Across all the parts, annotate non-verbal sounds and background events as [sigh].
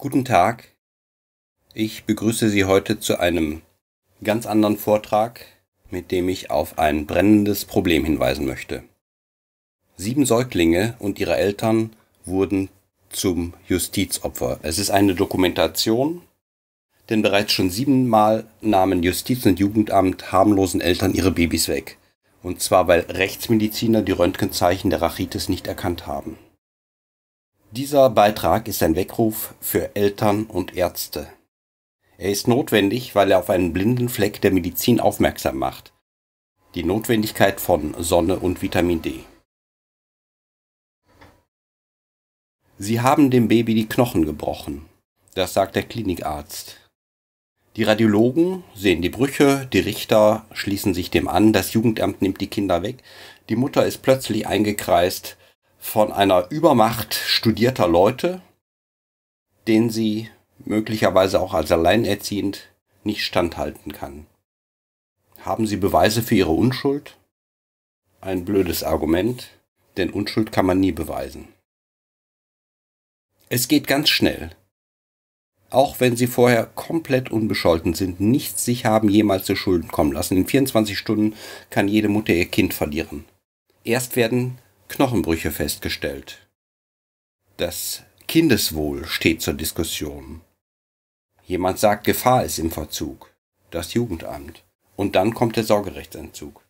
Guten Tag. Ich begrüße Sie heute zu einem ganz anderen Vortrag, mit dem ich auf ein brennendes Problem hinweisen möchte. Sieben Säuglinge und ihre Eltern wurden zum Justizopfer. Es ist eine Dokumentation, denn bereits schon siebenmal nahmen Justiz und Jugendamt harmlosen Eltern ihre Babys weg. Und zwar, weil Rechtsmediziner die Röntgenzeichen der Rachitis nicht erkannt haben. Dieser Beitrag ist ein Weckruf für Eltern und Ärzte. Er ist notwendig, weil er auf einen blinden Fleck der Medizin aufmerksam macht. Die Notwendigkeit von Sonne und Vitamin D. Sie haben dem Baby die Knochen gebrochen. Das sagt der Klinikarzt. Die Radiologen sehen die Brüche, die Richter schließen sich dem an, das Jugendamt nimmt die Kinder weg, die Mutter ist plötzlich eingekreist, von einer Übermacht studierter Leute, den sie möglicherweise auch als alleinerziehend nicht standhalten kann. Haben Sie Beweise für Ihre Unschuld? Ein blödes Argument, denn Unschuld kann man nie beweisen. Es geht ganz schnell. Auch wenn Sie vorher komplett unbescholten sind, nichts sich haben jemals zu Schulden kommen lassen. In 24 Stunden kann jede Mutter ihr Kind verlieren. Erst werden Knochenbrüche festgestellt. Das Kindeswohl steht zur Diskussion. Jemand sagt, Gefahr ist im Verzug. Das Jugendamt. Und dann kommt der Sorgerechtsentzug.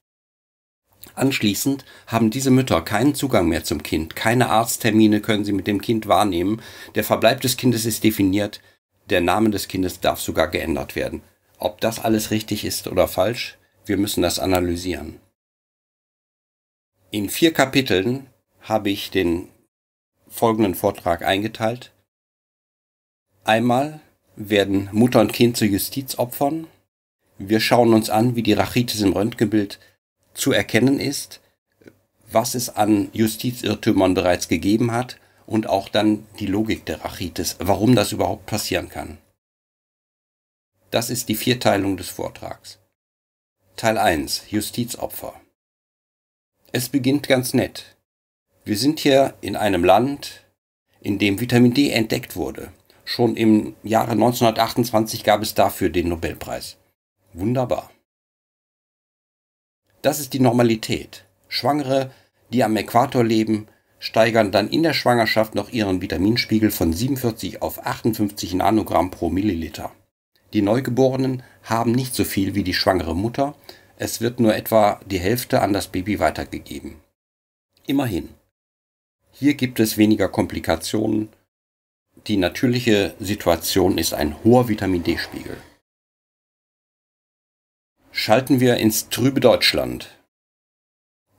Anschließend haben diese Mütter keinen Zugang mehr zum Kind, keine Arzttermine können sie mit dem Kind wahrnehmen, der Verbleib des Kindes ist definiert, der Name des Kindes darf sogar geändert werden. Ob das alles richtig ist oder falsch, wir müssen das analysieren. In vier Kapiteln habe ich den folgenden Vortrag eingeteilt. Einmal werden Mutter und Kind zu Justizopfern. Wir schauen uns an, wie die Rachitis im Röntgenbild zu erkennen ist, was es an Justizirrtümern bereits gegeben hat und auch dann die Logik der Rachitis, warum das überhaupt passieren kann. Das ist die Vierteilung des Vortrags. Teil 1 Justizopfer es beginnt ganz nett. Wir sind hier in einem Land, in dem Vitamin D entdeckt wurde. Schon im Jahre 1928 gab es dafür den Nobelpreis. Wunderbar. Das ist die Normalität. Schwangere, die am Äquator leben, steigern dann in der Schwangerschaft noch ihren Vitaminspiegel von 47 auf 58 Nanogramm pro Milliliter. Die Neugeborenen haben nicht so viel wie die schwangere Mutter, es wird nur etwa die Hälfte an das Baby weitergegeben. Immerhin. Hier gibt es weniger Komplikationen. Die natürliche Situation ist ein hoher Vitamin D-Spiegel. Schalten wir ins trübe Deutschland.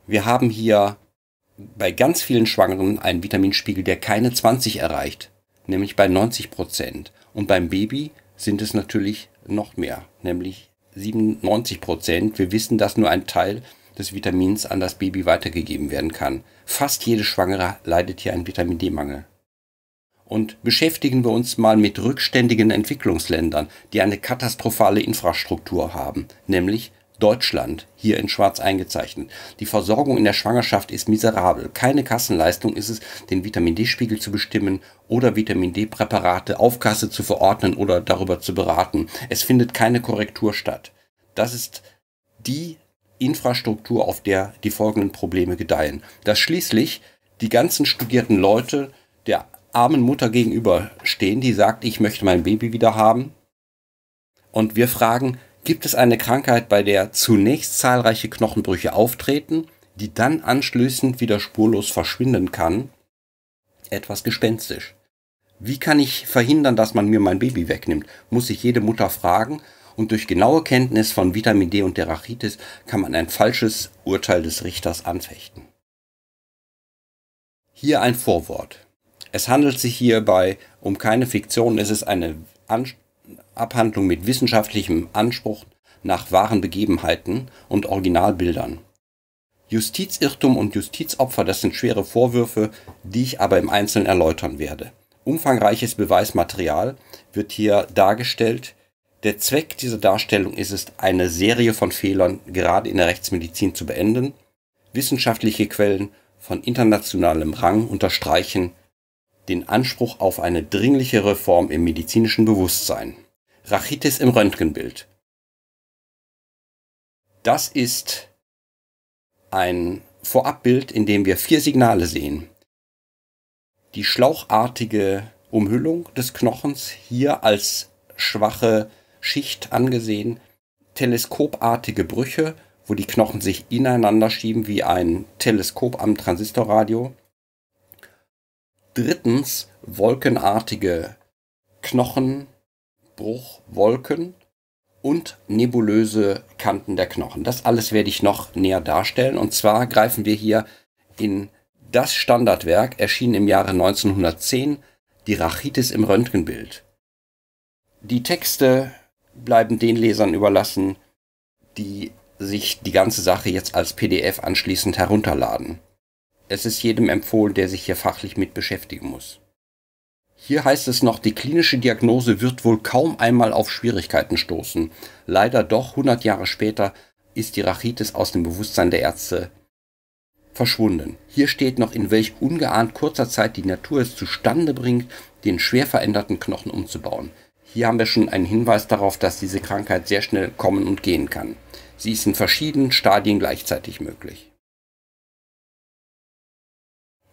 Wir haben hier bei ganz vielen Schwangeren einen Vitaminspiegel, der keine 20 erreicht, nämlich bei 90 Prozent. Und beim Baby sind es natürlich noch mehr, nämlich 97 Prozent. Wir wissen, dass nur ein Teil des Vitamins an das Baby weitergegeben werden kann. Fast jede Schwangere leidet hier an Vitamin D-Mangel. Und beschäftigen wir uns mal mit rückständigen Entwicklungsländern, die eine katastrophale Infrastruktur haben, nämlich Deutschland hier in Schwarz eingezeichnet. Die Versorgung in der Schwangerschaft ist miserabel. Keine Kassenleistung ist es, den Vitamin D-Spiegel zu bestimmen oder Vitamin D-Präparate auf Kasse zu verordnen oder darüber zu beraten. Es findet keine Korrektur statt. Das ist die Infrastruktur, auf der die folgenden Probleme gedeihen. Dass schließlich die ganzen studierten Leute der armen Mutter gegenüberstehen, die sagt, ich möchte mein Baby wieder haben. Und wir fragen, gibt es eine Krankheit, bei der zunächst zahlreiche Knochenbrüche auftreten, die dann anschließend wieder spurlos verschwinden kann. Etwas gespenstisch. Wie kann ich verhindern, dass man mir mein Baby wegnimmt? Muss ich jede Mutter fragen. Und durch genaue Kenntnis von Vitamin D und der Rachitis kann man ein falsches Urteil des Richters anfechten. Hier ein Vorwort. Es handelt sich hierbei um keine Fiktion, es ist eine Anstrengung Abhandlung mit wissenschaftlichem Anspruch nach wahren Begebenheiten und Originalbildern. Justizirrtum und Justizopfer, das sind schwere Vorwürfe, die ich aber im Einzelnen erläutern werde. Umfangreiches Beweismaterial wird hier dargestellt. Der Zweck dieser Darstellung ist es, eine Serie von Fehlern gerade in der Rechtsmedizin zu beenden, wissenschaftliche Quellen von internationalem Rang unterstreichen den Anspruch auf eine dringliche Reform im medizinischen Bewusstsein. Rachitis im Röntgenbild. Das ist ein Vorabbild, in dem wir vier Signale sehen. Die schlauchartige Umhüllung des Knochens hier als schwache Schicht angesehen, teleskopartige Brüche, wo die Knochen sich ineinander schieben wie ein Teleskop am Transistorradio. Drittens wolkenartige Knochen Bruchwolken und nebulöse Kanten der Knochen. Das alles werde ich noch näher darstellen. Und zwar greifen wir hier in das Standardwerk, erschienen im Jahre 1910, die Rachitis im Röntgenbild. Die Texte bleiben den Lesern überlassen, die sich die ganze Sache jetzt als PDF anschließend herunterladen. Es ist jedem empfohlen, der sich hier fachlich mit beschäftigen muss. Hier heißt es noch, die klinische Diagnose wird wohl kaum einmal auf Schwierigkeiten stoßen. Leider doch, 100 Jahre später ist die Rachitis aus dem Bewusstsein der Ärzte verschwunden. Hier steht noch, in welch ungeahnt kurzer Zeit die Natur es zustande bringt, den schwer veränderten Knochen umzubauen. Hier haben wir schon einen Hinweis darauf, dass diese Krankheit sehr schnell kommen und gehen kann. Sie ist in verschiedenen Stadien gleichzeitig möglich.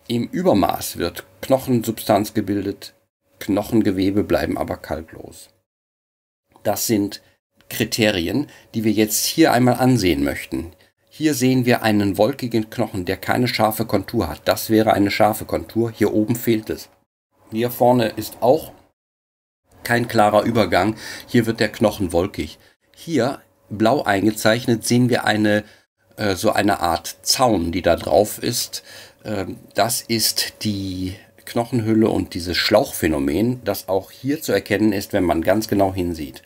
Im Übermaß wird Knochensubstanz gebildet, Knochengewebe bleiben aber kalklos. Das sind Kriterien, die wir jetzt hier einmal ansehen möchten. Hier sehen wir einen wolkigen Knochen, der keine scharfe Kontur hat. Das wäre eine scharfe Kontur. Hier oben fehlt es. Hier vorne ist auch kein klarer Übergang. Hier wird der Knochen wolkig. Hier blau eingezeichnet sehen wir eine äh, so eine Art Zaun, die da drauf ist. Ähm, das ist die Knochenhülle und dieses Schlauchphänomen, das auch hier zu erkennen ist, wenn man ganz genau hinsieht.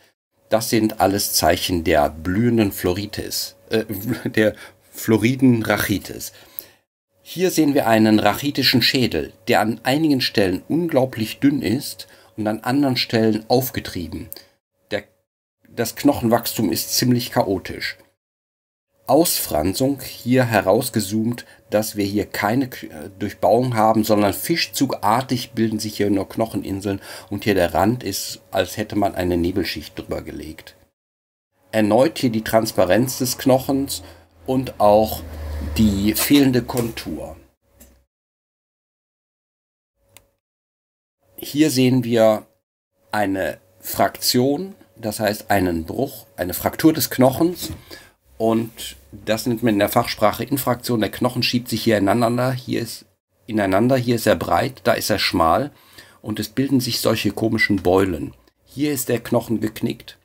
Das sind alles Zeichen der blühenden Floritis, äh, [laughs] der floriden Rachitis. Hier sehen wir einen rachitischen Schädel, der an einigen Stellen unglaublich dünn ist und an anderen Stellen aufgetrieben. Der, das Knochenwachstum ist ziemlich chaotisch. Ausfranzung hier herausgezoomt, dass wir hier keine äh, Durchbauung haben, sondern fischzugartig bilden sich hier nur Knocheninseln und hier der Rand ist, als hätte man eine Nebelschicht drüber gelegt. Erneut hier die Transparenz des Knochens und auch die fehlende Kontur. Hier sehen wir eine Fraktion, das heißt einen Bruch, eine Fraktur des Knochens und das nennt man in der Fachsprache Infraktion. Der Knochen schiebt sich hier ineinander, hier ist ineinander, hier ist er breit, da ist er schmal und es bilden sich solche komischen Beulen. Hier ist der Knochen geknickt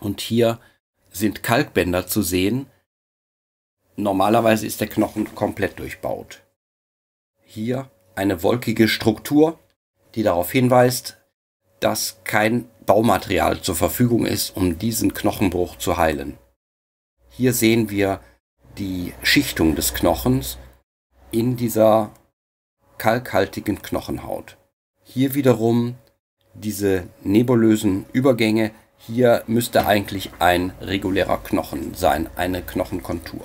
und hier sind Kalkbänder zu sehen. Normalerweise ist der Knochen komplett durchbaut. Hier eine wolkige Struktur, die darauf hinweist, dass kein Baumaterial zur Verfügung ist, um diesen Knochenbruch zu heilen. Hier sehen wir die Schichtung des Knochens in dieser kalkhaltigen Knochenhaut. Hier wiederum diese nebulösen Übergänge. Hier müsste eigentlich ein regulärer Knochen sein, eine Knochenkontur.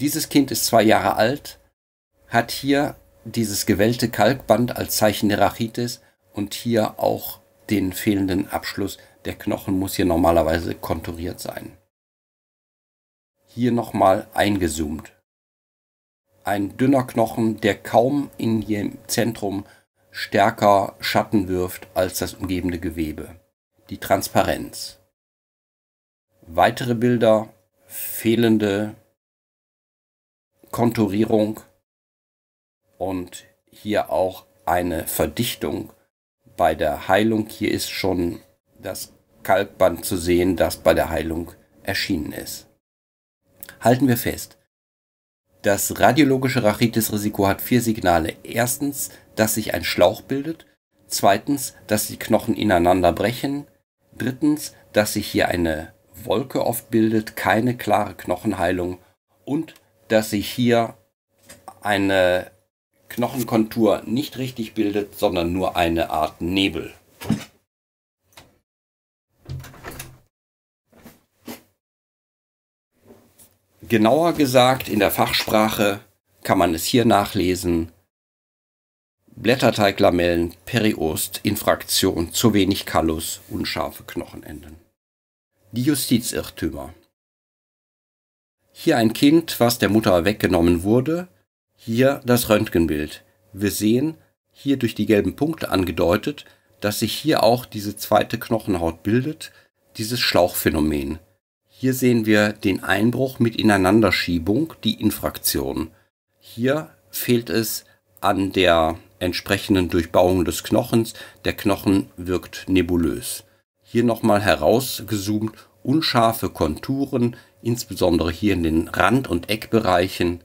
Dieses Kind ist zwei Jahre alt, hat hier dieses gewellte Kalkband als Zeichen der Rachitis und hier auch den fehlenden Abschluss. Der Knochen muss hier normalerweise konturiert sein hier nochmal eingezoomt. Ein dünner Knochen, der kaum in ihrem Zentrum stärker Schatten wirft als das umgebende Gewebe. Die Transparenz. Weitere Bilder, fehlende Konturierung und hier auch eine Verdichtung. Bei der Heilung hier ist schon das Kalkband zu sehen, das bei der Heilung erschienen ist. Halten wir fest. Das radiologische Rachitisrisiko hat vier Signale. Erstens, dass sich ein Schlauch bildet. Zweitens, dass die Knochen ineinander brechen. Drittens, dass sich hier eine Wolke oft bildet, keine klare Knochenheilung. Und dass sich hier eine Knochenkontur nicht richtig bildet, sondern nur eine Art Nebel. Genauer gesagt, in der Fachsprache kann man es hier nachlesen. Blätterteiglamellen, Periost, Infraktion, zu wenig Kallus, unscharfe Knochenenden. Die Justizirrtümer. Hier ein Kind, was der Mutter weggenommen wurde. Hier das Röntgenbild. Wir sehen, hier durch die gelben Punkte angedeutet, dass sich hier auch diese zweite Knochenhaut bildet, dieses Schlauchphänomen. Hier sehen wir den Einbruch mit Ineinanderschiebung, die Infraktion. Hier fehlt es an der entsprechenden Durchbauung des Knochens. Der Knochen wirkt nebulös. Hier nochmal herausgezoomt, unscharfe Konturen, insbesondere hier in den Rand- und Eckbereichen.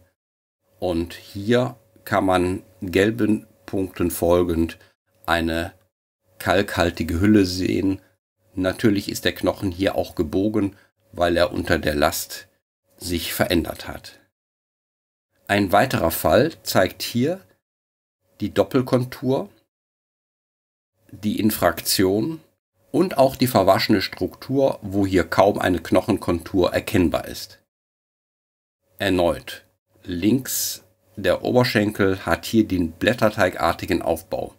Und hier kann man gelben Punkten folgend eine kalkhaltige Hülle sehen. Natürlich ist der Knochen hier auch gebogen, weil er unter der Last sich verändert hat. Ein weiterer Fall zeigt hier die Doppelkontur, die Infraktion und auch die verwaschene Struktur, wo hier kaum eine Knochenkontur erkennbar ist. Erneut, links der Oberschenkel hat hier den blätterteigartigen Aufbau.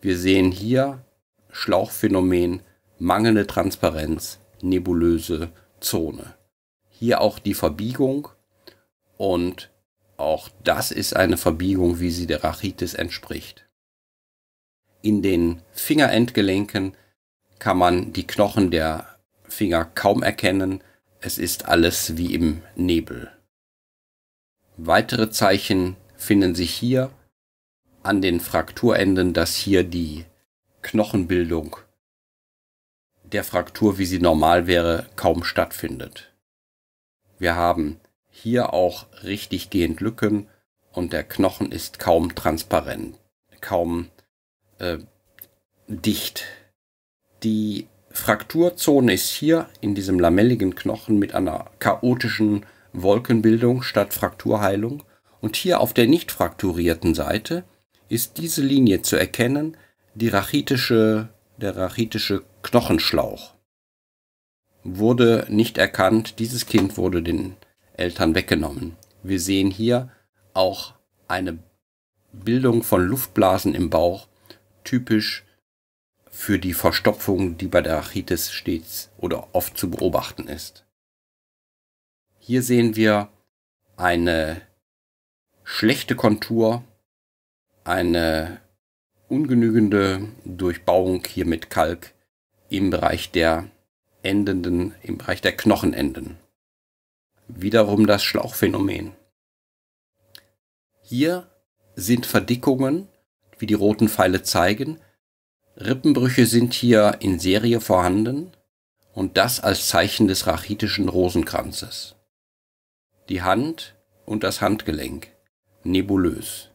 Wir sehen hier Schlauchphänomen, mangelnde Transparenz, nebulöse Zone. Hier auch die Verbiegung und auch das ist eine Verbiegung, wie sie der Rachitis entspricht. In den Fingerendgelenken kann man die Knochen der Finger kaum erkennen, es ist alles wie im Nebel. Weitere Zeichen finden sich hier an den Frakturenden, dass hier die Knochenbildung der Fraktur, wie sie normal wäre, kaum stattfindet. Wir haben hier auch richtig gehend Lücken und der Knochen ist kaum transparent, kaum äh, dicht. Die Frakturzone ist hier in diesem lamelligen Knochen mit einer chaotischen Wolkenbildung statt Frakturheilung und hier auf der nicht frakturierten Seite ist diese Linie zu erkennen, die rachitische der rachitische Knochenschlauch, wurde nicht erkannt. Dieses Kind wurde den Eltern weggenommen. Wir sehen hier auch eine Bildung von Luftblasen im Bauch, typisch für die Verstopfung, die bei der Rachitis stets oder oft zu beobachten ist. Hier sehen wir eine schlechte Kontur, eine ungenügende Durchbauung hier mit Kalk im Bereich der endenden, im Bereich der Knochenenden. Wiederum das Schlauchphänomen. Hier sind Verdickungen, wie die roten Pfeile zeigen. Rippenbrüche sind hier in Serie vorhanden und das als Zeichen des rachitischen Rosenkranzes. Die Hand und das Handgelenk nebulös.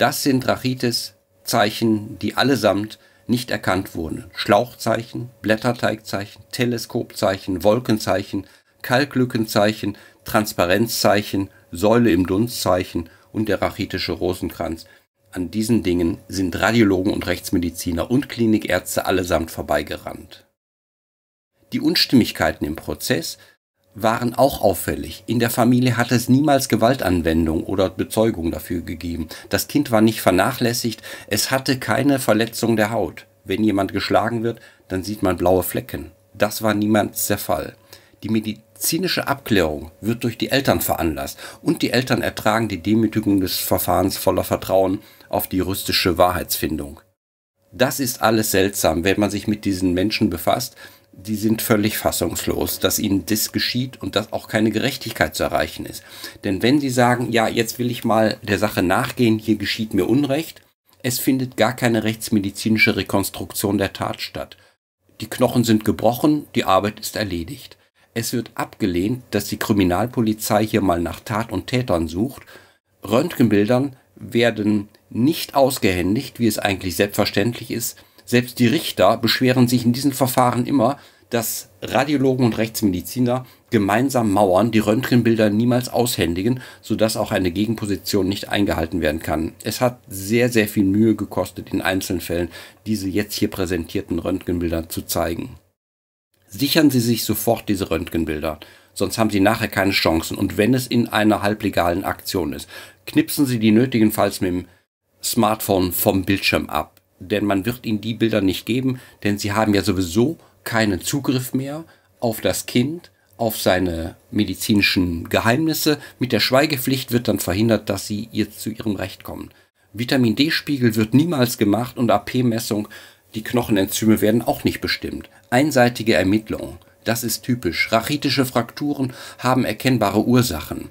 Das sind rachitis zeichen die allesamt nicht erkannt wurden. Schlauchzeichen, Blätterteigzeichen, Teleskopzeichen, Wolkenzeichen, Kalklückenzeichen, Transparenzzeichen, Säule im Dunstzeichen und der rachitische Rosenkranz. An diesen Dingen sind Radiologen und Rechtsmediziner und Klinikärzte allesamt vorbeigerannt. Die Unstimmigkeiten im Prozess waren auch auffällig. In der Familie hatte es niemals Gewaltanwendung oder Bezeugung dafür gegeben. Das Kind war nicht vernachlässigt, es hatte keine Verletzung der Haut. Wenn jemand geschlagen wird, dann sieht man blaue Flecken. Das war niemals der Fall. Die medizinische Abklärung wird durch die Eltern veranlasst und die Eltern ertragen die Demütigung des Verfahrens voller Vertrauen auf die juristische Wahrheitsfindung. Das ist alles seltsam, wenn man sich mit diesen Menschen befasst, die sind völlig fassungslos, dass ihnen das geschieht und dass auch keine Gerechtigkeit zu erreichen ist. Denn wenn sie sagen, ja, jetzt will ich mal der Sache nachgehen, hier geschieht mir Unrecht, es findet gar keine rechtsmedizinische Rekonstruktion der Tat statt. Die Knochen sind gebrochen, die Arbeit ist erledigt. Es wird abgelehnt, dass die Kriminalpolizei hier mal nach Tat und Tätern sucht. Röntgenbildern werden nicht ausgehändigt, wie es eigentlich selbstverständlich ist, selbst die Richter beschweren sich in diesen Verfahren immer, dass Radiologen und Rechtsmediziner gemeinsam mauern, die Röntgenbilder niemals aushändigen, sodass auch eine Gegenposition nicht eingehalten werden kann. Es hat sehr, sehr viel Mühe gekostet, in einzelnen Fällen diese jetzt hier präsentierten Röntgenbilder zu zeigen. Sichern Sie sich sofort diese Röntgenbilder, sonst haben Sie nachher keine Chancen. Und wenn es in einer halblegalen Aktion ist, knipsen Sie die nötigenfalls mit dem Smartphone vom Bildschirm ab denn man wird ihnen die Bilder nicht geben, denn sie haben ja sowieso keinen Zugriff mehr auf das Kind, auf seine medizinischen Geheimnisse. Mit der Schweigepflicht wird dann verhindert, dass sie ihr zu ihrem Recht kommen. Vitamin D-Spiegel wird niemals gemacht und AP-Messung, die Knochenenzyme werden auch nicht bestimmt. Einseitige Ermittlungen, das ist typisch. Rachitische Frakturen haben erkennbare Ursachen.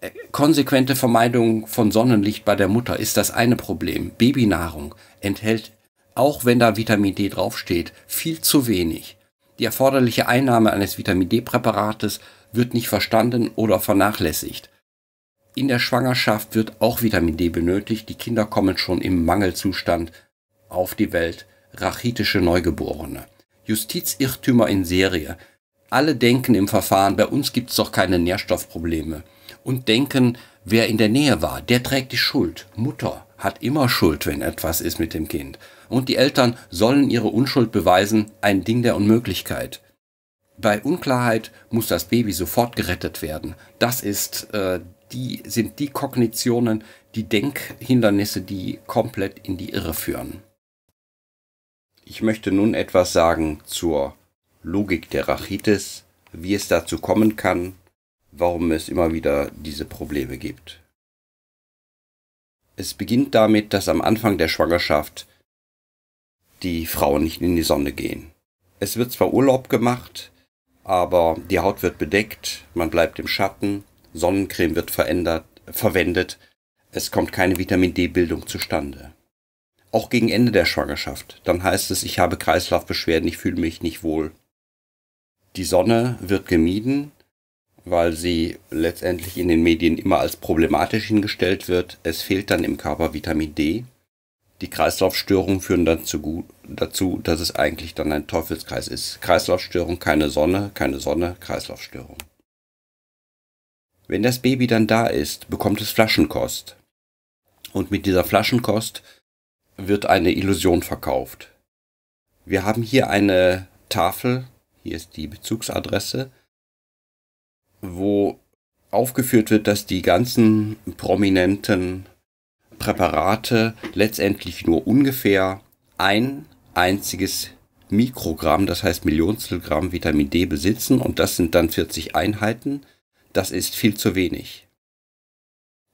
Äh, konsequente Vermeidung von Sonnenlicht bei der Mutter ist das eine Problem. Babynahrung, enthält, auch wenn da Vitamin D draufsteht, viel zu wenig. Die erforderliche Einnahme eines Vitamin D-Präparates wird nicht verstanden oder vernachlässigt. In der Schwangerschaft wird auch Vitamin D benötigt. Die Kinder kommen schon im Mangelzustand auf die Welt. Rachitische Neugeborene. Justizirrtümer in Serie. Alle denken im Verfahren, bei uns gibt's doch keine Nährstoffprobleme. Und denken, wer in der Nähe war, der trägt die Schuld. Mutter, hat immer Schuld, wenn etwas ist mit dem Kind. Und die Eltern sollen ihre Unschuld beweisen, ein Ding der Unmöglichkeit. Bei Unklarheit muss das Baby sofort gerettet werden. Das ist, äh, die, sind die Kognitionen, die Denkhindernisse, die komplett in die Irre führen. Ich möchte nun etwas sagen zur Logik der Rachitis, wie es dazu kommen kann, warum es immer wieder diese Probleme gibt. Es beginnt damit, dass am Anfang der Schwangerschaft die Frauen nicht in die Sonne gehen. Es wird zwar Urlaub gemacht, aber die Haut wird bedeckt, man bleibt im Schatten, Sonnencreme wird verändert, verwendet, es kommt keine Vitamin D-Bildung zustande. Auch gegen Ende der Schwangerschaft, dann heißt es, ich habe Kreislaufbeschwerden, ich fühle mich nicht wohl. Die Sonne wird gemieden, weil sie letztendlich in den Medien immer als problematisch hingestellt wird. Es fehlt dann im Körper Vitamin D. Die Kreislaufstörungen führen dann zu, dazu, dass es eigentlich dann ein Teufelskreis ist. Kreislaufstörung, keine Sonne, keine Sonne, Kreislaufstörung. Wenn das Baby dann da ist, bekommt es Flaschenkost. Und mit dieser Flaschenkost wird eine Illusion verkauft. Wir haben hier eine Tafel, hier ist die Bezugsadresse, wo aufgeführt wird, dass die ganzen prominenten Präparate letztendlich nur ungefähr ein einziges Mikrogramm, das heißt Millionstel Gramm Vitamin D besitzen und das sind dann 40 Einheiten. Das ist viel zu wenig.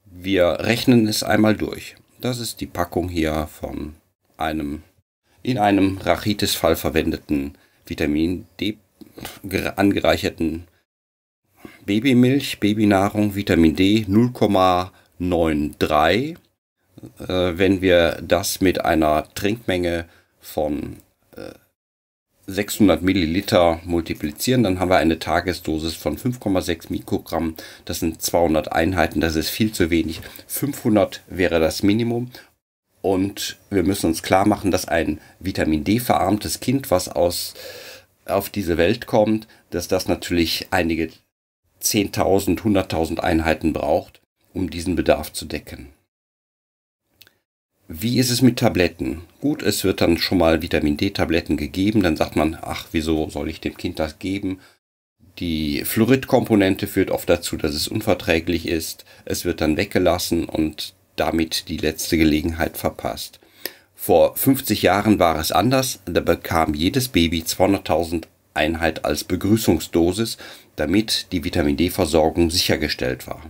Wir rechnen es einmal durch. Das ist die Packung hier von einem in einem Rachitis-Fall verwendeten Vitamin D angereicherten Babymilch, Babynahrung, Vitamin D 0,93. Äh, wenn wir das mit einer Trinkmenge von 600 äh, Milliliter multiplizieren, dann haben wir eine Tagesdosis von 5,6 Mikrogramm. Das sind 200 Einheiten, das ist viel zu wenig. 500 wäre das Minimum. Und wir müssen uns klar machen, dass ein Vitamin D verarmtes Kind, was aus, auf diese Welt kommt, dass das natürlich einige 10.000, 100.000 Einheiten braucht, um diesen Bedarf zu decken. Wie ist es mit Tabletten? Gut, es wird dann schon mal Vitamin D-Tabletten gegeben, dann sagt man, ach, wieso soll ich dem Kind das geben? Die Fluoridkomponente führt oft dazu, dass es unverträglich ist. Es wird dann weggelassen und damit die letzte Gelegenheit verpasst. Vor 50 Jahren war es anders. Da bekam jedes Baby 200.000 Einheit als Begrüßungsdosis damit die Vitamin D-Versorgung sichergestellt war.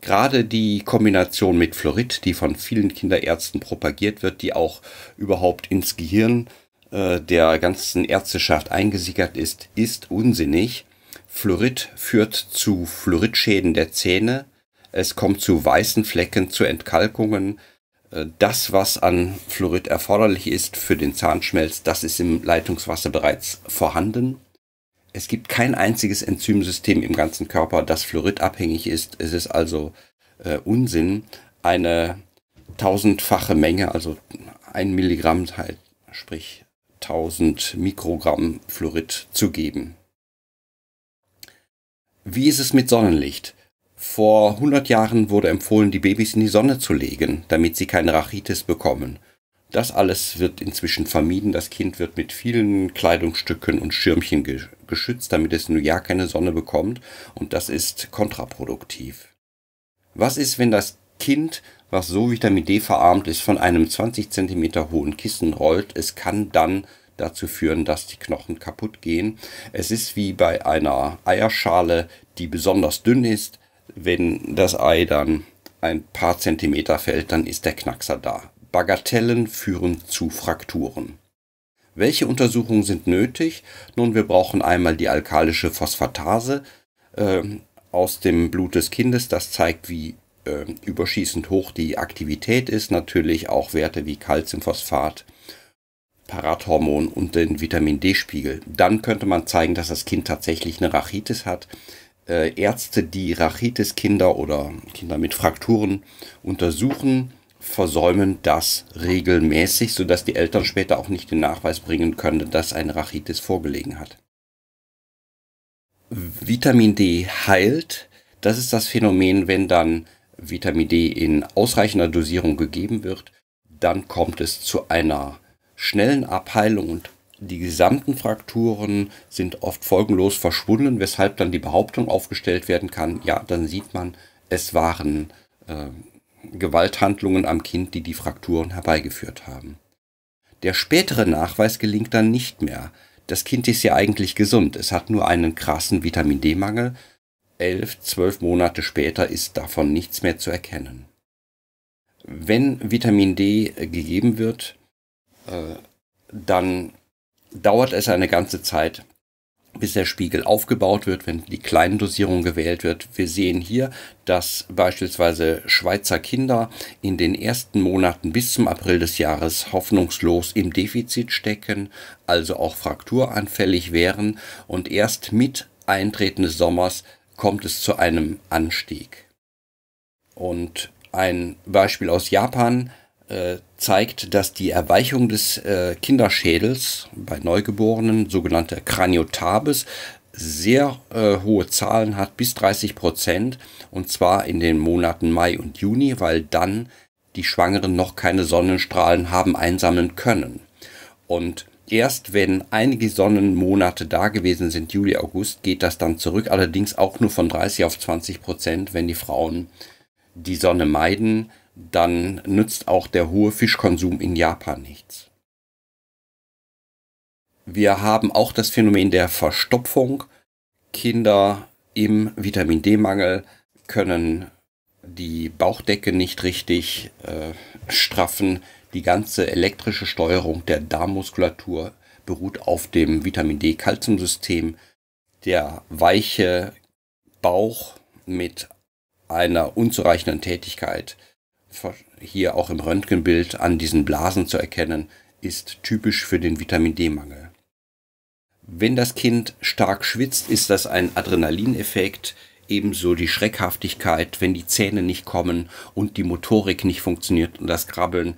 Gerade die Kombination mit Fluorid, die von vielen Kinderärzten propagiert wird, die auch überhaupt ins Gehirn äh, der ganzen Ärzteschaft eingesickert ist, ist unsinnig. Fluorid führt zu Fluoridschäden der Zähne, es kommt zu weißen Flecken, zu Entkalkungen. Äh, das, was an Fluorid erforderlich ist für den Zahnschmelz, das ist im Leitungswasser bereits vorhanden. Es gibt kein einziges Enzymsystem im ganzen Körper, das fluoridabhängig ist. Es ist also äh, Unsinn, eine tausendfache Menge, also ein Milligramm, halt, sprich tausend Mikrogramm Fluorid zu geben. Wie ist es mit Sonnenlicht? Vor 100 Jahren wurde empfohlen, die Babys in die Sonne zu legen, damit sie keine Rachitis bekommen. Das alles wird inzwischen vermieden. Das Kind wird mit vielen Kleidungsstücken und Schirmchen geschützt, damit es nur ja keine Sonne bekommt. Und das ist kontraproduktiv. Was ist, wenn das Kind, was so Vitamin D verarmt ist, von einem 20 Zentimeter hohen Kissen rollt? Es kann dann dazu führen, dass die Knochen kaputt gehen. Es ist wie bei einer Eierschale, die besonders dünn ist. Wenn das Ei dann ein paar Zentimeter fällt, dann ist der Knackser da. Bagatellen führen zu Frakturen. Welche Untersuchungen sind nötig? Nun, wir brauchen einmal die alkalische Phosphatase äh, aus dem Blut des Kindes. Das zeigt, wie äh, überschießend hoch die Aktivität ist. Natürlich auch Werte wie Calciumphosphat, Parathormon und den Vitamin D-Spiegel. Dann könnte man zeigen, dass das Kind tatsächlich eine Rachitis hat. Äh, Ärzte, die Rachitis-Kinder oder Kinder mit Frakturen untersuchen, versäumen das regelmäßig, sodass die Eltern später auch nicht den Nachweis bringen können, dass eine Rachitis vorgelegen hat. Vitamin D heilt. Das ist das Phänomen, wenn dann Vitamin D in ausreichender Dosierung gegeben wird, dann kommt es zu einer schnellen Abheilung und die gesamten Frakturen sind oft folgenlos verschwunden, weshalb dann die Behauptung aufgestellt werden kann, ja, dann sieht man, es waren äh, Gewalthandlungen am Kind, die die Frakturen herbeigeführt haben. Der spätere Nachweis gelingt dann nicht mehr. Das Kind ist ja eigentlich gesund, es hat nur einen krassen Vitamin D-Mangel. Elf, zwölf Monate später ist davon nichts mehr zu erkennen. Wenn Vitamin D äh, gegeben wird, äh, dann dauert es eine ganze Zeit, bis der Spiegel aufgebaut wird, wenn die kleinen Dosierung gewählt wird. Wir sehen hier, dass beispielsweise Schweizer Kinder in den ersten Monaten bis zum April des Jahres hoffnungslos im Defizit stecken, also auch frakturanfällig wären und erst mit Eintreten des Sommers kommt es zu einem Anstieg. Und ein Beispiel aus Japan, äh, zeigt, dass die Erweichung des äh, Kinderschädels bei Neugeborenen, sogenannte Kraniotabes, sehr äh, hohe Zahlen hat, bis 30 Prozent, und zwar in den Monaten Mai und Juni, weil dann die Schwangeren noch keine Sonnenstrahlen haben einsammeln können. Und erst wenn einige Sonnenmonate da gewesen sind, Juli, August, geht das dann zurück, allerdings auch nur von 30 auf 20 Prozent, wenn die Frauen die Sonne meiden dann nützt auch der hohe Fischkonsum in Japan nichts. Wir haben auch das Phänomen der Verstopfung. Kinder im Vitamin D-Mangel können die Bauchdecke nicht richtig äh, straffen. Die ganze elektrische Steuerung der Darmmuskulatur beruht auf dem Vitamin D-Kalziumsystem. Der weiche Bauch mit einer unzureichenden Tätigkeit hier auch im Röntgenbild an diesen Blasen zu erkennen, ist typisch für den Vitamin D-Mangel. Wenn das Kind stark schwitzt, ist das ein Adrenalineffekt, ebenso die Schreckhaftigkeit, wenn die Zähne nicht kommen und die Motorik nicht funktioniert und das Krabbeln.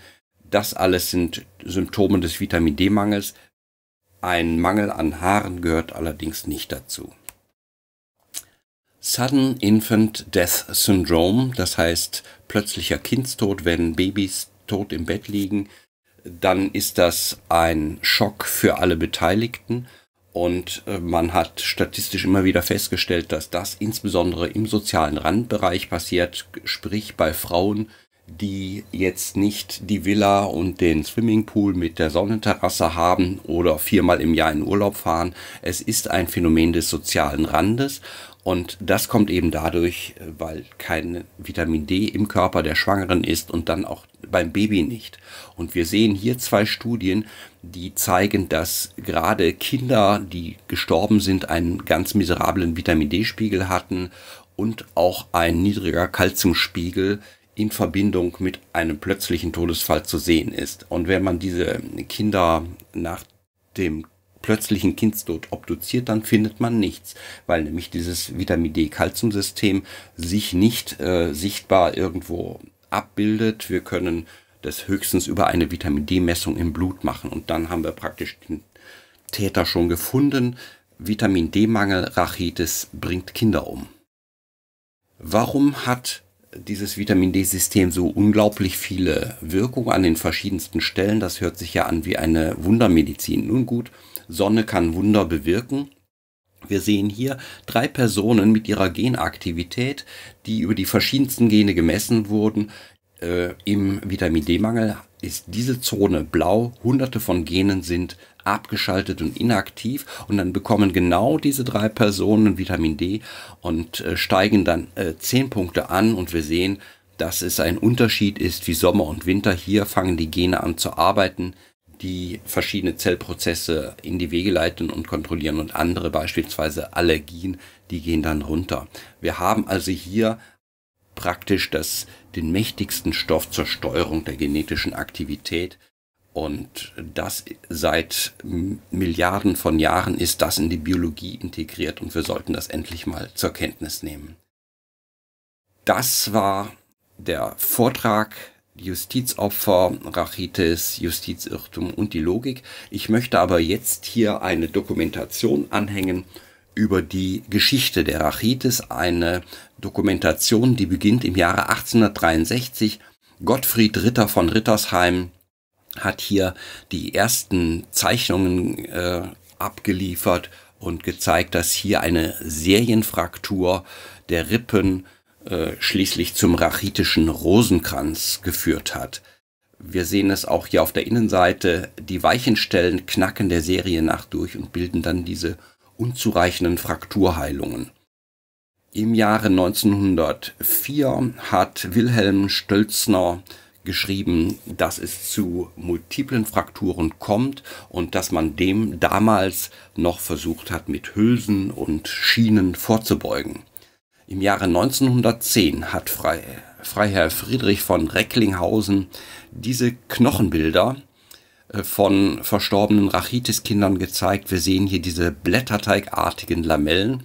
Das alles sind Symptome des Vitamin D-Mangels. Ein Mangel an Haaren gehört allerdings nicht dazu. Sudden Infant Death Syndrome, das heißt plötzlicher Kindstod, wenn Babys tot im Bett liegen, dann ist das ein Schock für alle Beteiligten. Und äh, man hat statistisch immer wieder festgestellt, dass das insbesondere im sozialen Randbereich passiert, sprich bei Frauen, die jetzt nicht die Villa und den Swimmingpool mit der Sonnenterrasse haben oder viermal im Jahr in Urlaub fahren. Es ist ein Phänomen des sozialen Randes und das kommt eben dadurch, weil kein Vitamin D im Körper der Schwangeren ist und dann auch beim Baby nicht. Und wir sehen hier zwei Studien, die zeigen, dass gerade Kinder, die gestorben sind, einen ganz miserablen Vitamin D-Spiegel hatten und auch ein niedriger Kalziumspiegel in Verbindung mit einem plötzlichen Todesfall zu sehen ist. Und wenn man diese Kinder nach dem plötzlichen Kindstod obduziert, dann findet man nichts, weil nämlich dieses Vitamin D-Kalziumsystem sich nicht äh, sichtbar irgendwo abbildet. Wir können das höchstens über eine Vitamin D-Messung im Blut machen und dann haben wir praktisch den Täter schon gefunden. Vitamin D-Mangel, Rachitis bringt Kinder um. Warum hat dieses Vitamin D-System so unglaublich viele Wirkungen an den verschiedensten Stellen. Das hört sich ja an wie eine Wundermedizin. Nun gut, Sonne kann Wunder bewirken. Wir sehen hier drei Personen mit ihrer Genaktivität, die über die verschiedensten Gene gemessen wurden, äh, im Vitamin D-Mangel ist diese Zone blau, hunderte von Genen sind abgeschaltet und inaktiv und dann bekommen genau diese drei Personen Vitamin D und äh, steigen dann äh, 10 Punkte an und wir sehen, dass es ein Unterschied ist wie Sommer und Winter. Hier fangen die Gene an zu arbeiten, die verschiedene Zellprozesse in die Wege leiten und kontrollieren und andere beispielsweise Allergien, die gehen dann runter. Wir haben also hier praktisch das den mächtigsten Stoff zur Steuerung der genetischen Aktivität. Und das seit Milliarden von Jahren ist das in die Biologie integriert und wir sollten das endlich mal zur Kenntnis nehmen. Das war der Vortrag Justizopfer, Rachitis, Justizirrtum und die Logik. Ich möchte aber jetzt hier eine Dokumentation anhängen, über die Geschichte der Rachitis, eine Dokumentation, die beginnt im Jahre 1863. Gottfried Ritter von Rittersheim hat hier die ersten Zeichnungen äh, abgeliefert und gezeigt, dass hier eine Serienfraktur der Rippen äh, schließlich zum rachitischen Rosenkranz geführt hat. Wir sehen es auch hier auf der Innenseite, die weichen Stellen knacken der Serie nach durch und bilden dann diese unzureichenden Frakturheilungen. Im Jahre 1904 hat Wilhelm Stölzner geschrieben, dass es zu multiplen Frakturen kommt und dass man dem damals noch versucht hat, mit Hülsen und Schienen vorzubeugen. Im Jahre 1910 hat Freiherr Friedrich von Recklinghausen diese Knochenbilder äh, von verstorbenen Rachitis-Kindern gezeigt. Wir sehen hier diese blätterteigartigen Lamellen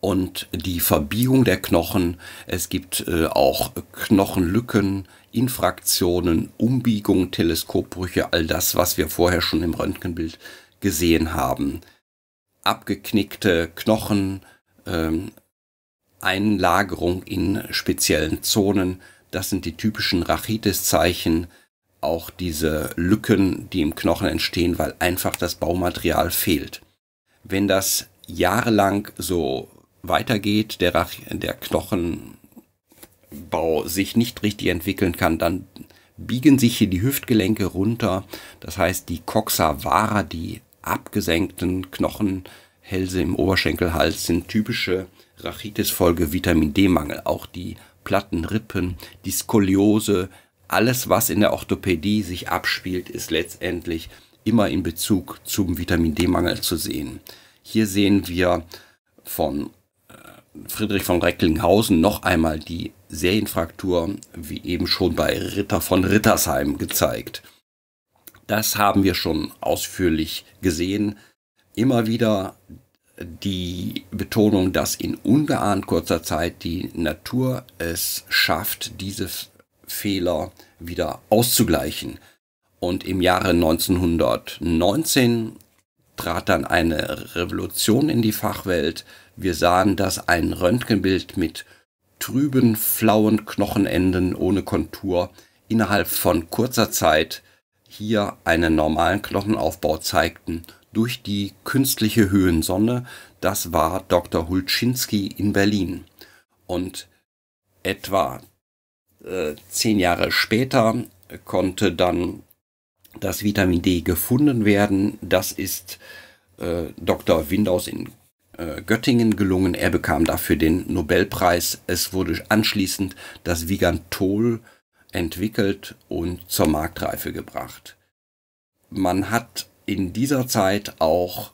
und die Verbiegung der Knochen. Es gibt äh, auch Knochenlücken, Infraktionen, Umbiegungen, Teleskopbrüche, all das, was wir vorher schon im Röntgenbild gesehen haben. Abgeknickte Knochen, ähm, Einlagerung in speziellen Zonen, das sind die typischen Rachitis-Zeichen, auch diese Lücken, die im Knochen entstehen, weil einfach das Baumaterial fehlt. Wenn das jahrelang so weitergeht, der, Rach der Knochenbau sich nicht richtig entwickeln kann, dann biegen sich hier die Hüftgelenke runter. Das heißt, die Coxa vara, die abgesenkten Knochenhälse im Oberschenkelhals, sind typische Rachitisfolge Vitamin D-Mangel. Auch die platten Rippen, die Skoliose, alles, was in der Orthopädie sich abspielt, ist letztendlich immer in Bezug zum Vitamin D-Mangel zu sehen. Hier sehen wir von äh, Friedrich von Recklinghausen noch einmal die Serienfraktur, wie eben schon bei Ritter von Rittersheim gezeigt. Das haben wir schon ausführlich gesehen. Immer wieder die Betonung, dass in ungeahnt kurzer Zeit die Natur es schafft, diese Fehler wieder auszugleichen. Und im Jahre 1919 trat dann eine Revolution in die Fachwelt. Wir sahen, dass ein Röntgenbild mit trüben, flauen Knochenenden ohne Kontur innerhalb von kurzer Zeit hier einen normalen Knochenaufbau zeigten durch die künstliche Höhensonne. Das war Dr. Hulczynski in Berlin. Und etwa äh, zehn Jahre später konnte dann das Vitamin D gefunden werden. Das ist äh, Dr. Windaus in äh, Göttingen gelungen. Er bekam dafür den Nobelpreis. Es wurde anschließend das Vigantol entwickelt und zur Marktreife gebracht. Man hat in dieser Zeit auch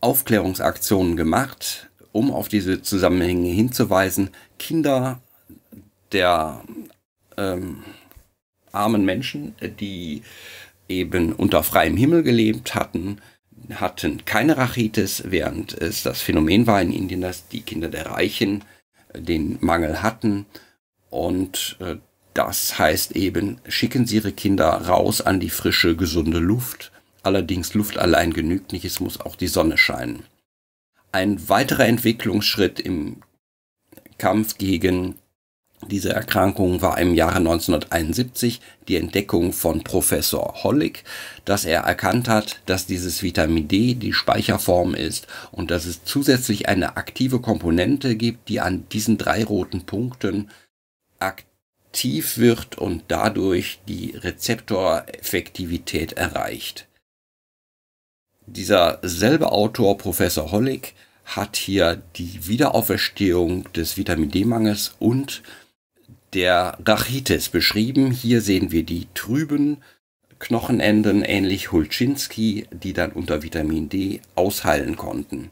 Aufklärungsaktionen gemacht, um auf diese Zusammenhänge hinzuweisen. Kinder der ähm, armen Menschen, die eben unter freiem Himmel gelebt hatten, hatten keine Rachitis, während es das Phänomen war in Indien, dass die Kinder der Reichen äh, den Mangel hatten. Und äh, das heißt eben, schicken Sie Ihre Kinder raus an die frische, gesunde Luft. Allerdings Luft allein genügt nicht, es muss auch die Sonne scheinen. Ein weiterer Entwicklungsschritt im Kampf gegen diese Erkrankung war im Jahre 1971 die Entdeckung von Professor Hollig, dass er erkannt hat, dass dieses Vitamin D die Speicherform ist und dass es zusätzlich eine aktive Komponente gibt, die an diesen drei roten Punkten aktiv wird und dadurch die Rezeptoreffektivität erreicht. Dieser selbe Autor, Professor Hollig, hat hier die Wiederauferstehung des Vitamin D-Mangels und der Rachitis beschrieben. Hier sehen wir die trüben Knochenenden, ähnlich Hulczynski, die dann unter Vitamin D ausheilen konnten.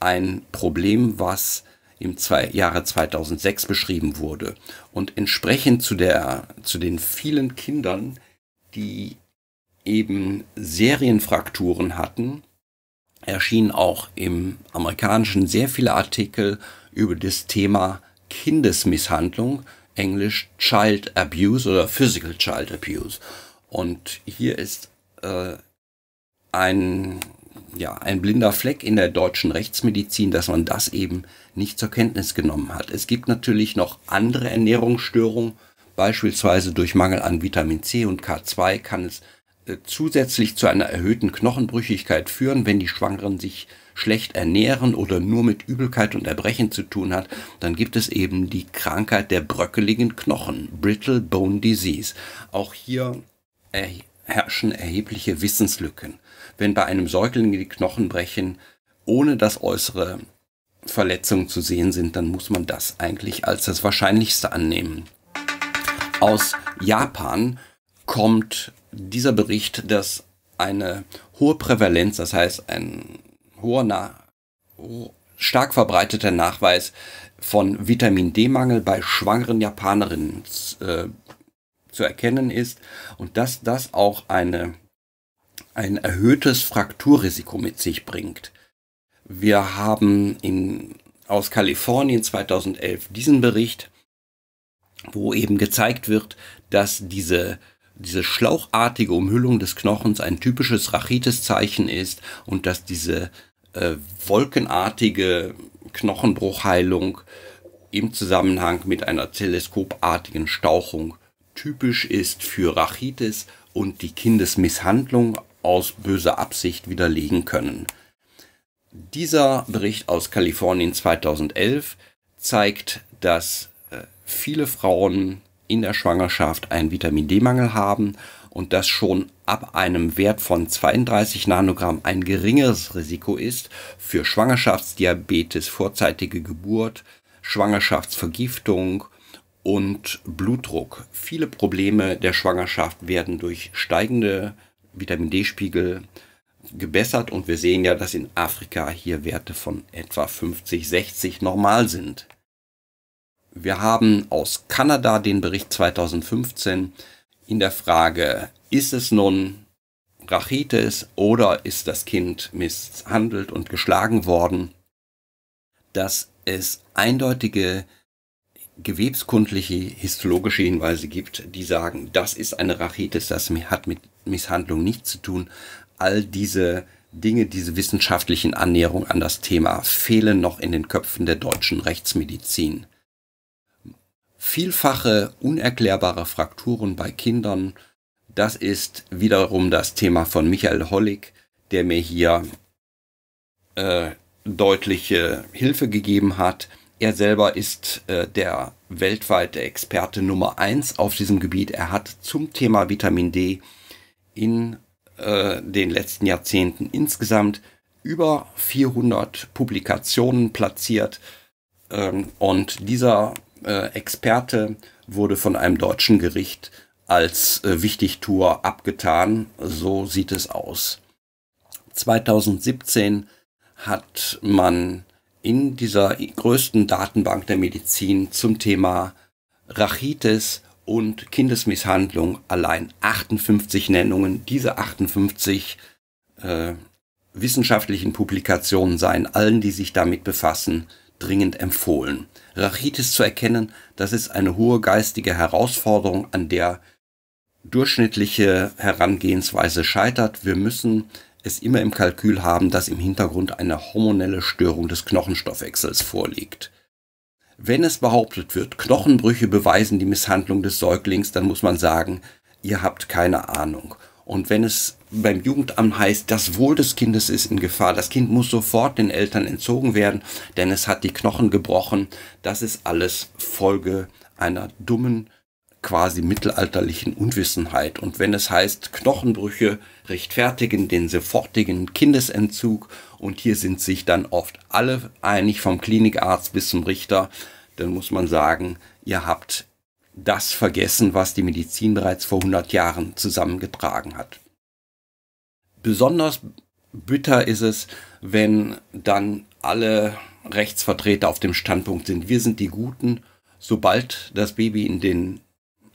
Ein Problem, was im Jahre 2006 beschrieben wurde. Und entsprechend zu, der, zu den vielen Kindern, die eben Serienfrakturen hatten, erschienen auch im amerikanischen sehr viele Artikel über das Thema Kindesmisshandlung, Englisch Child Abuse oder Physical Child Abuse. Und hier ist äh, ein, ja, ein blinder Fleck in der deutschen Rechtsmedizin, dass man das eben nicht zur Kenntnis genommen hat. Es gibt natürlich noch andere Ernährungsstörungen, beispielsweise durch Mangel an Vitamin C und K2 kann es äh, zusätzlich zu einer erhöhten Knochenbrüchigkeit führen, wenn die Schwangeren sich schlecht ernähren oder nur mit Übelkeit und Erbrechen zu tun hat, dann gibt es eben die Krankheit der bröckeligen Knochen, Brittle Bone Disease. Auch hier herrschen erhebliche Wissenslücken. Wenn bei einem Säugling die Knochen brechen, ohne dass äußere Verletzungen zu sehen sind, dann muss man das eigentlich als das Wahrscheinlichste annehmen. Aus Japan kommt dieser Bericht, dass eine hohe Prävalenz, das heißt ein hoher, Na stark verbreiteter Nachweis von Vitamin D-Mangel bei schwangeren Japanerinnen äh, zu erkennen ist und dass das auch eine, ein erhöhtes Frakturrisiko mit sich bringt. Wir haben in, aus Kalifornien 2011 diesen Bericht, wo eben gezeigt wird, dass diese diese schlauchartige Umhüllung des Knochens ein typisches Rachitis-Zeichen ist und dass diese äh, wolkenartige Knochenbruchheilung im Zusammenhang mit einer teleskopartigen Stauchung typisch ist für Rachitis und die Kindesmisshandlung aus böser Absicht widerlegen können. Dieser Bericht aus Kalifornien 2011 zeigt, dass äh, viele Frauen in der Schwangerschaft einen Vitamin D-Mangel haben und das schon ab einem Wert von 32 Nanogramm ein geringeres Risiko ist für Schwangerschaftsdiabetes, vorzeitige Geburt, Schwangerschaftsvergiftung und Blutdruck. Viele Probleme der Schwangerschaft werden durch steigende Vitamin D-Spiegel gebessert und wir sehen ja, dass in Afrika hier Werte von etwa 50, 60 normal sind. Wir haben aus Kanada den Bericht 2015 in der Frage, ist es nun Rachitis oder ist das Kind misshandelt und geschlagen worden, dass es eindeutige gewebskundliche histologische Hinweise gibt, die sagen, das ist eine Rachitis, das hat mit Misshandlung nichts zu tun. All diese Dinge, diese wissenschaftlichen Annäherungen an das Thema fehlen noch in den Köpfen der deutschen Rechtsmedizin. Vielfache unerklärbare Frakturen bei Kindern, das ist wiederum das Thema von Michael Hollig, der mir hier äh, deutliche Hilfe gegeben hat. Er selber ist äh, der weltweite Experte Nummer eins auf diesem Gebiet. Er hat zum Thema Vitamin D in äh, den letzten Jahrzehnten insgesamt über 400 Publikationen platziert. Ähm, und dieser äh, Experte wurde von einem deutschen Gericht als äh, Wichtigtour abgetan. So sieht es aus. 2017 hat man in dieser größten Datenbank der Medizin zum Thema Rachitis und Kindesmisshandlung allein 58 Nennungen. Diese 58 äh, wissenschaftlichen Publikationen seien allen, die sich damit befassen, dringend empfohlen. Rachitis zu erkennen, das ist eine hohe geistige Herausforderung, an der durchschnittliche Herangehensweise scheitert. Wir müssen es immer im Kalkül haben, dass im Hintergrund eine hormonelle Störung des Knochenstoffwechsels vorliegt. Wenn es behauptet wird, Knochenbrüche beweisen die Misshandlung des Säuglings, dann muss man sagen, ihr habt keine Ahnung. Und wenn es beim Jugendamt heißt, das Wohl des Kindes ist in Gefahr, das Kind muss sofort den Eltern entzogen werden, denn es hat die Knochen gebrochen, das ist alles Folge einer dummen, quasi mittelalterlichen Unwissenheit. Und wenn es heißt, Knochenbrüche rechtfertigen den sofortigen Kindesentzug, und hier sind sich dann oft alle einig, vom Klinikarzt bis zum Richter, dann muss man sagen, ihr habt das vergessen, was die Medizin bereits vor 100 Jahren zusammengetragen hat. Besonders bitter ist es, wenn dann alle Rechtsvertreter auf dem Standpunkt sind, wir sind die Guten, sobald das Baby in den,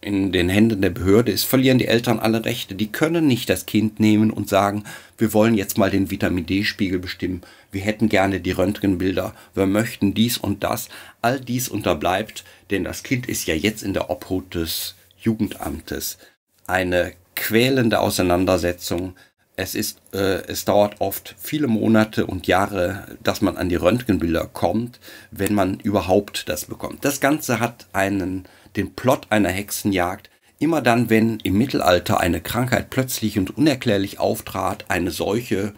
in den Händen der Behörde ist, verlieren die Eltern alle Rechte. Die können nicht das Kind nehmen und sagen, wir wollen jetzt mal den Vitamin D-Spiegel bestimmen, wir hätten gerne die Röntgenbilder, wir möchten dies und das. All dies unterbleibt, denn das Kind ist ja jetzt in der Obhut des Jugendamtes. Eine quälende Auseinandersetzung. Es ist, äh, es dauert oft viele Monate und Jahre, dass man an die Röntgenbilder kommt, wenn man überhaupt das bekommt. Das Ganze hat einen, den Plot einer Hexenjagd, Immer dann, wenn im Mittelalter eine Krankheit plötzlich und unerklärlich auftrat, eine Seuche,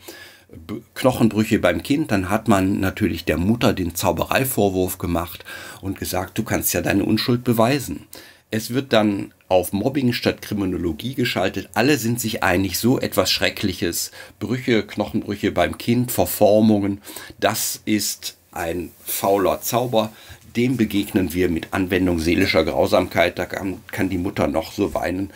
Knochenbrüche beim Kind, dann hat man natürlich der Mutter den Zaubereivorwurf gemacht und gesagt, du kannst ja deine Unschuld beweisen. Es wird dann auf Mobbing statt Kriminologie geschaltet. Alle sind sich einig, so etwas Schreckliches, Brüche, Knochenbrüche beim Kind, Verformungen, das ist ein fauler Zauber. Dem begegnen wir mit Anwendung seelischer Grausamkeit. Da kann, kann die Mutter noch so weinen.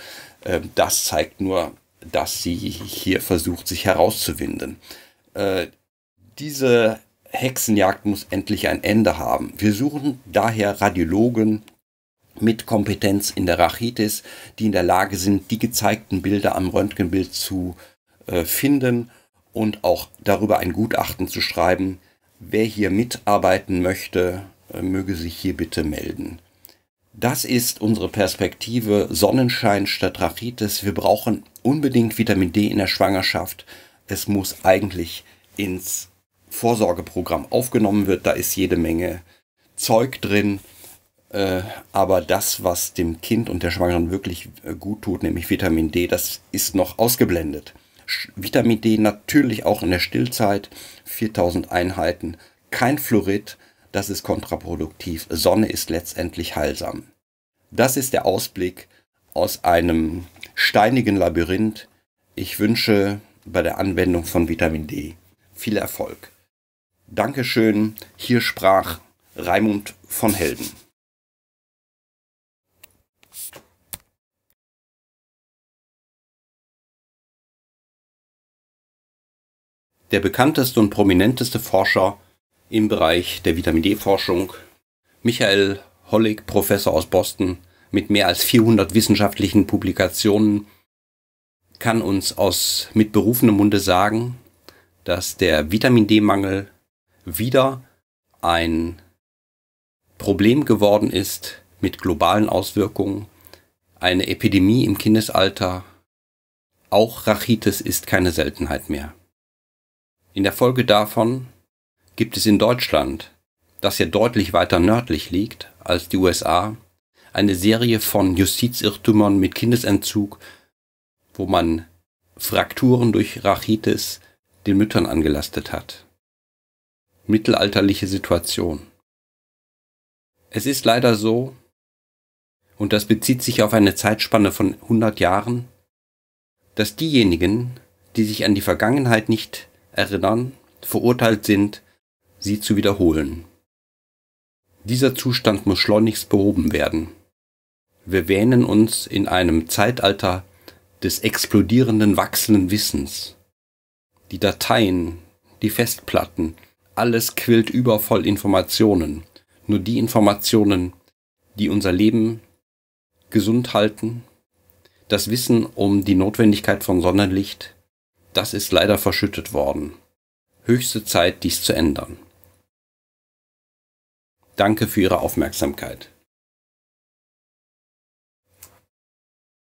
Ähm, das zeigt nur, dass sie hier versucht, sich herauszuwinden. Äh, diese Hexenjagd muss endlich ein Ende haben. Wir suchen daher Radiologen mit Kompetenz in der Rachitis, die in der Lage sind, die gezeigten Bilder am Röntgenbild zu äh, finden und auch darüber ein Gutachten zu schreiben. Wer hier mitarbeiten möchte, äh, möge sich hier bitte melden. Das ist unsere Perspektive Sonnenschein statt Rachitis. Wir brauchen unbedingt Vitamin D in der Schwangerschaft es muss eigentlich ins Vorsorgeprogramm aufgenommen wird. Da ist jede Menge Zeug drin. Äh, aber das, was dem Kind und der Schwangeren wirklich äh, gut tut, nämlich Vitamin D, das ist noch ausgeblendet. Vitamin D natürlich auch in der Stillzeit, 4000 Einheiten, kein Fluorid, das ist kontraproduktiv. Sonne ist letztendlich heilsam. Das ist der Ausblick aus einem steinigen Labyrinth. Ich wünsche bei der Anwendung von Vitamin D. Viel Erfolg. Dankeschön, hier sprach Raimund von Helden. Der bekannteste und prominenteste Forscher im Bereich der Vitamin D-Forschung, Michael Hollig, Professor aus Boston, mit mehr als 400 wissenschaftlichen Publikationen kann uns aus mit berufenem Munde sagen, dass der Vitamin D-Mangel wieder ein Problem geworden ist mit globalen Auswirkungen. Eine Epidemie im Kindesalter. Auch Rachitis ist keine Seltenheit mehr. In der Folge davon gibt es in Deutschland, das ja deutlich weiter nördlich liegt als die USA, eine Serie von Justizirrtümern mit Kindesentzug wo man Frakturen durch Rachitis den Müttern angelastet hat. Mittelalterliche Situation. Es ist leider so, und das bezieht sich auf eine Zeitspanne von 100 Jahren, dass diejenigen, die sich an die Vergangenheit nicht erinnern, verurteilt sind, sie zu wiederholen. Dieser Zustand muss schleunigst behoben werden. Wir wähnen uns in einem Zeitalter des explodierenden, wachsenden Wissens. Die Dateien, die Festplatten, alles quillt über voll Informationen. Nur die Informationen, die unser Leben gesund halten, das Wissen um die Notwendigkeit von Sonnenlicht, das ist leider verschüttet worden. Höchste Zeit, dies zu ändern. Danke für Ihre Aufmerksamkeit.